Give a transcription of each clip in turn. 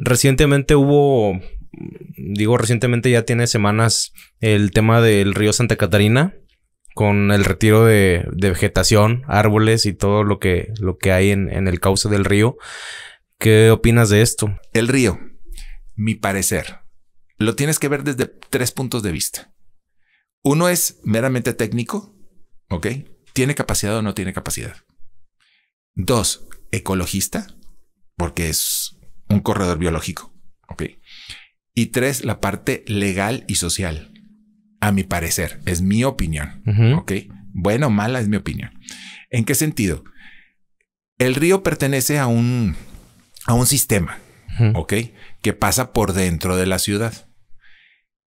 Recientemente hubo, digo recientemente ya tiene semanas el tema del río Santa Catarina con el retiro de, vegetación, árboles y todo lo que, lo que hay en, en el cauce del río. ¿Qué opinas de esto? El río, mi parecer, lo tienes que ver desde tres puntos de vista. Uno es meramente técnico, ¿ok? ¿Tiene capacidad o no tiene capacidad? Dos, ecologista, porque es un corredor biológico. Ok. Y tres, la parte legal y social. A mi parecer, es mi opinión. Bueno o mala es mi opinión. ¿En qué sentido? El río pertenece a un, a un sistema. Que pasa por dentro de la ciudad.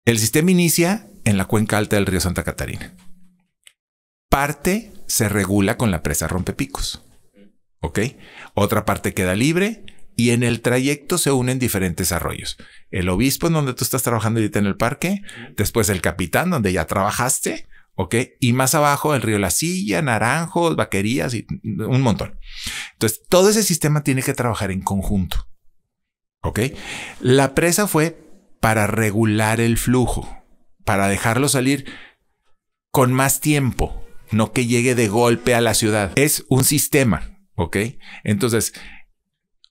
El sistema inicia en la cuenca alta del río Santa Catarina. Parte se regula con la presa Rompepicos. ¿Ok? Otra parte queda libre y en el trayecto se unen diferentes arroyos. El obispo en donde tú estás trabajando ahorita en el parque, después el capitán donde ya trabajaste, ¿ok? Y más abajo el río La Silla, Naranjos, Vaquerías y un montón. Entonces, todo ese sistema tiene que trabajar en conjunto, ¿ok? La presa fue para regular el flujo, para dejarlo salir con más tiempo, no que llegue de golpe a la ciudad. Es un sistema, ¿ok? Entonces,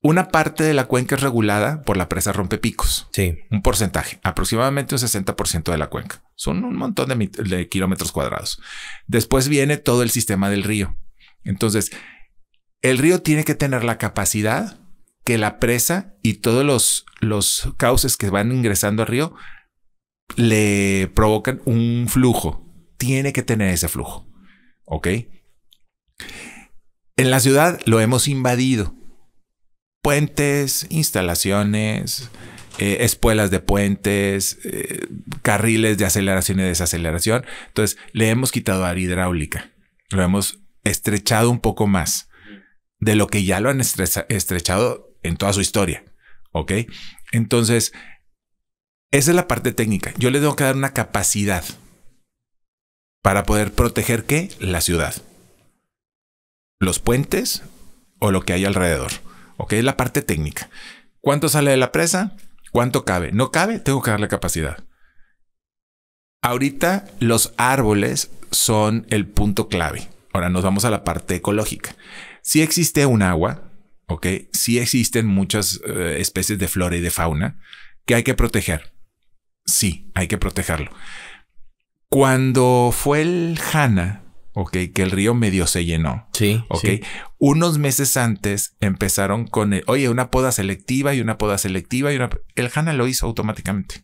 una parte de la cuenca es regulada por la presa Rompepicos. Sí. Un porcentaje, aproximadamente un 60% de la cuenca. Son un montón de, kilómetros cuadrados. Después viene todo el sistema del río. Entonces, el río tiene que tener la capacidad que la presa y todos los, los cauces que van ingresando al río le provocan un flujo. Tiene que tener ese flujo. ¿Ok? En la ciudad lo hemos invadido puentes, instalaciones, eh, espuelas de puentes, eh, carriles de aceleración y desaceleración. Entonces, le hemos quitado área hidráulica, lo hemos estrechado un poco más de lo que ya lo han estrechado en toda su historia. ¿Ok? Entonces, esa es la parte técnica. Yo le tengo que dar una capacidad para poder proteger qué? La ciudad. Los puentes o lo que hay alrededor. Ok, es la parte técnica. ¿Cuánto sale de la presa? ¿Cuánto cabe? ¿No cabe? Tengo que darle capacidad. Ahorita los árboles son el punto clave. Ahora nos vamos a la parte ecológica. Si sí existe un agua, ¿ok? Si existen muchas eh, especies de flora y de fauna que hay que proteger. Sí, hay que protegerlo. Cuando fue el jana ¿ok? Que el río medio se llenó. Sí. ¿Ok? Unos meses antes empezaron con, el, oye, una poda selectiva y una poda selectiva y una... El HANA lo hizo automáticamente.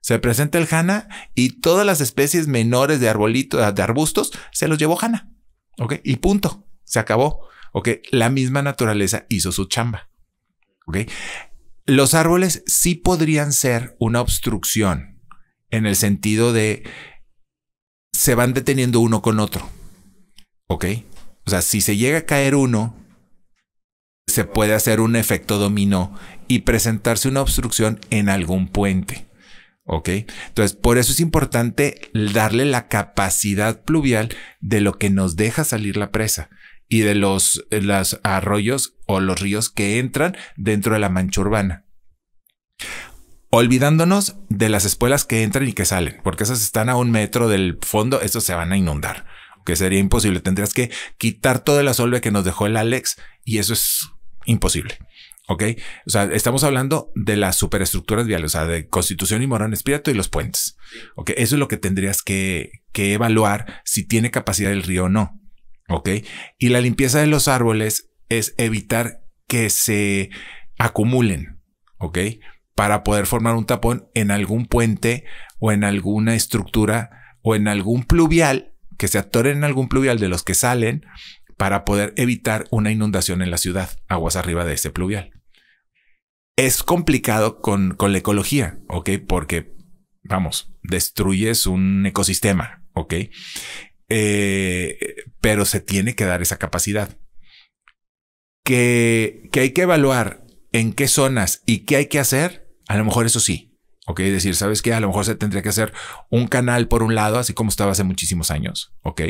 Se presenta el HANA y todas las especies menores de arbolitos, ah, de arbustos, se los llevó HANA. ¿Ok? Y punto. Se acabó. ¿Ok? La misma naturaleza hizo su chamba. ¿Ok? Los árboles sí podrían ser una obstrucción en el sentido de se van deteniendo uno con otro. ¿Ok? O sea, si se llega a caer uno, se puede hacer un efecto dominó y presentarse una obstrucción en algún puente. ¿Ok? Entonces, por eso es importante darle la capacidad pluvial de lo que nos deja salir la presa y de los, eh, arroyos o los ríos que entran dentro de la mancha urbana. Olvidándonos de las espuelas que entran y que salen, porque esas están a un metro del fondo, estos se van a inundar que sería imposible. Tendrías que quitar toda la asolve... que nos dejó el Alex y eso es imposible. ¿Ok? O sea, estamos hablando de las superestructuras viales, o sea, de Constitución y Morón Espíritu y los puentes. ¿Ok? Eso es lo que tendrías que, que evaluar si tiene capacidad el río o no. ¿Ok? Y la limpieza de los árboles es evitar que se acumulen. ¿Ok? Para poder formar un tapón en algún puente o en alguna estructura o en algún pluvial que se atoren en algún pluvial de los que salen para poder evitar una inundación en la ciudad, aguas arriba de ese pluvial. Es complicado con, la ecología, ¿ok? Porque, vamos, destruyes un ecosistema, ¿ok? Eh, pero se tiene que dar esa capacidad. Que, que hay que evaluar en qué zonas y qué hay que hacer, a lo mejor eso sí, ¿ok? Decir, ¿sabes qué? A lo mejor se tendría que hacer un canal por un lado, así como estaba hace muchísimos años, ¿ok?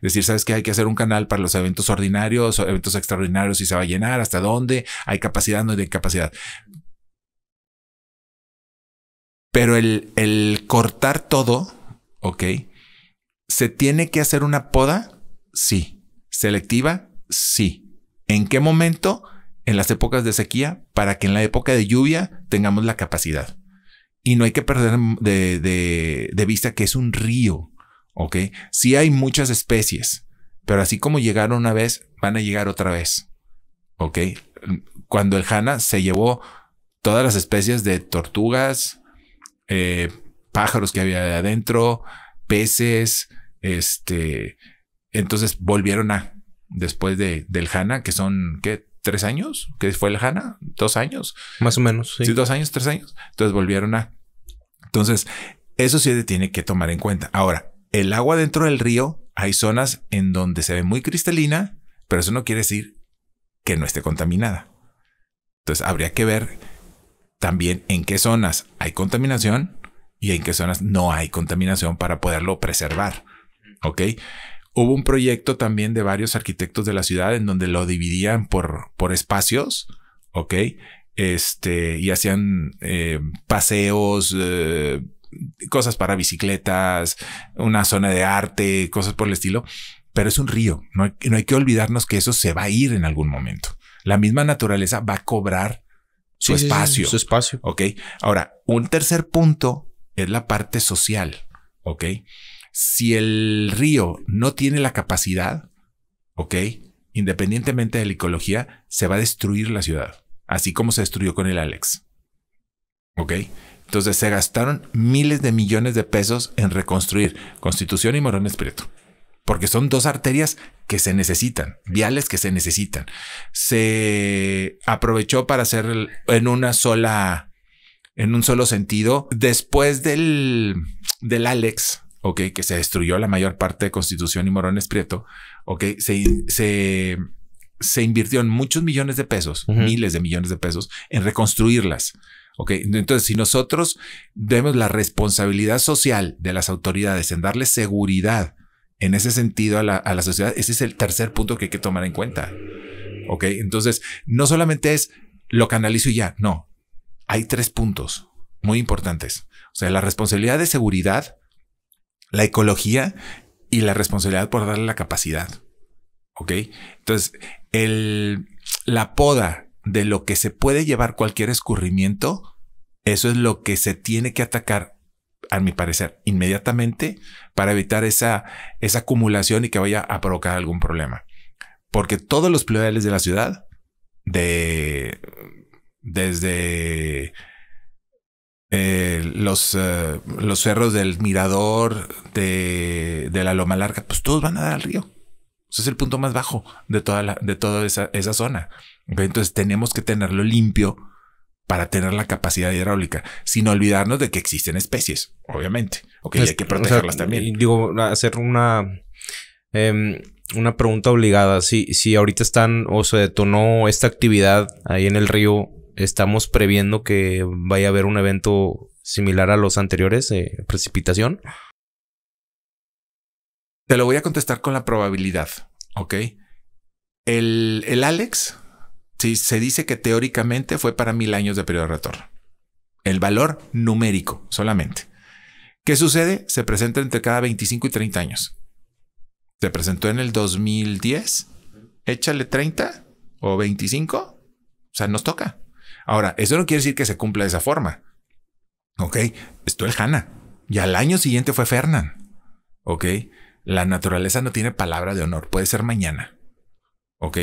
Decir, ¿sabes qué? Hay que hacer un canal para los eventos ordinarios, o eventos extraordinarios, Y se va a llenar, hasta dónde, hay capacidad, no hay capacidad. Pero el, el cortar todo, ¿ok? ¿Se tiene que hacer una poda? Sí. ¿Selectiva? Sí. ¿En qué momento? En las épocas de sequía, para que en la época de lluvia tengamos la capacidad. Y no hay que perder de, vista que es un río, ¿ok? Sí hay muchas especies, pero así como llegaron una vez, van a llegar otra vez, ¿ok? Cuando el Hana se llevó todas las especies de tortugas, eh, pájaros que había adentro, peces, este, entonces volvieron a, después de, del Hana, que son, ¿qué? tres años, que fue lejana? dos años. Más o menos. dos años, tres años. Entonces volvieron a. Entonces, eso sí se tiene que tomar en cuenta. Ahora, el agua dentro del río, hay zonas en donde se ve muy cristalina, pero eso no quiere decir que no esté contaminada. Entonces, habría que ver también en qué zonas hay contaminación y en qué zonas no hay contaminación para poderlo preservar. ¿Ok? Hubo un proyecto también de varios arquitectos de la ciudad en donde lo dividían por, por espacios, ¿ok? Este, y hacían eh, paseos, eh, cosas para bicicletas, una zona de arte, cosas por el estilo. Pero es un río, no hay, no hay que olvidarnos que eso se va a ir en algún momento. La misma naturaleza va a cobrar su espacio. su espacio. Ok. Ahora, un tercer punto es la parte social. Ok. Si el río no tiene la capacidad, ok, independientemente de la ecología, se va a destruir la ciudad, así como se destruyó con el Alex. Ok, entonces se gastaron miles de millones de pesos en reconstruir Constitución y Morón Espíritu porque son dos arterias que se necesitan, viales que se necesitan. Se aprovechó para hacer en una sola, en un solo sentido. Después del, del Alex, ok, que se destruyó la mayor parte de Constitución y Morones Prieto, ok, se, se, se invirtió en muchos millones de pesos, miles de millones de pesos, en reconstruirlas. Ok, entonces si nosotros vemos la responsabilidad social de las autoridades en darle seguridad en ese sentido a la, a la sociedad, ese es el tercer punto que hay que tomar en cuenta. Ok, entonces no solamente es lo canalizo y ya, no, hay tres puntos muy importantes. O sea, la responsabilidad de seguridad, la ecología y la responsabilidad por darle la capacidad. ¿Ok? Entonces, el, la poda de lo que se puede llevar cualquier escurrimiento, eso es lo que se tiene que atacar, a mi parecer, inmediatamente para evitar esa, esa acumulación y que vaya a provocar algún problema. Porque todos los plurales de la ciudad, de, desde eh, los, eh, los cerros del Mirador, de, la Loma Larga, pues todos van a dar al río. Ese es el punto más bajo de toda, la, de toda esa, zona. Entonces tenemos que tenerlo limpio para tener la capacidad hidráulica, sin olvidarnos de que existen especies, obviamente. Ok, pues, hay que protegerlas también. Digo, hacer una, em, una pregunta obligada. Si, si ahorita están o se detonó esta actividad ahí en el río estamos previendo que vaya a haber un evento similar a los anteriores, de eh, precipitación? Te lo voy a contestar con la probabilidad, ¿ok? El, el Alex, si se dice que teóricamente fue para mil años de periodo de retorno. El valor numérico solamente. ¿Qué sucede? Se presenta entre cada 25 y 30 años. Se presentó en el 2010. Échale 30 o 25. O sea, nos toca. Ahora, eso no quiere decir que se cumpla de esa forma. Ok, esto es Hanna. Y al año siguiente fue Fernán. Ok, la naturaleza no tiene palabra de honor, puede ser mañana. ¿ok?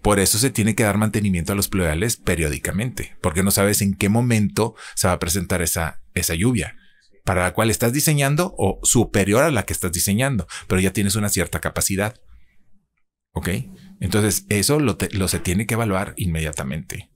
Por eso se tiene que dar mantenimiento a los plurales periódicamente, porque no sabes en qué momento se va a presentar esa, esa lluvia, para la cual estás diseñando o superior a la que estás diseñando, pero ya tienes una cierta capacidad, ¿ok? Entonces, eso lo se tiene que evaluar inmediatamente.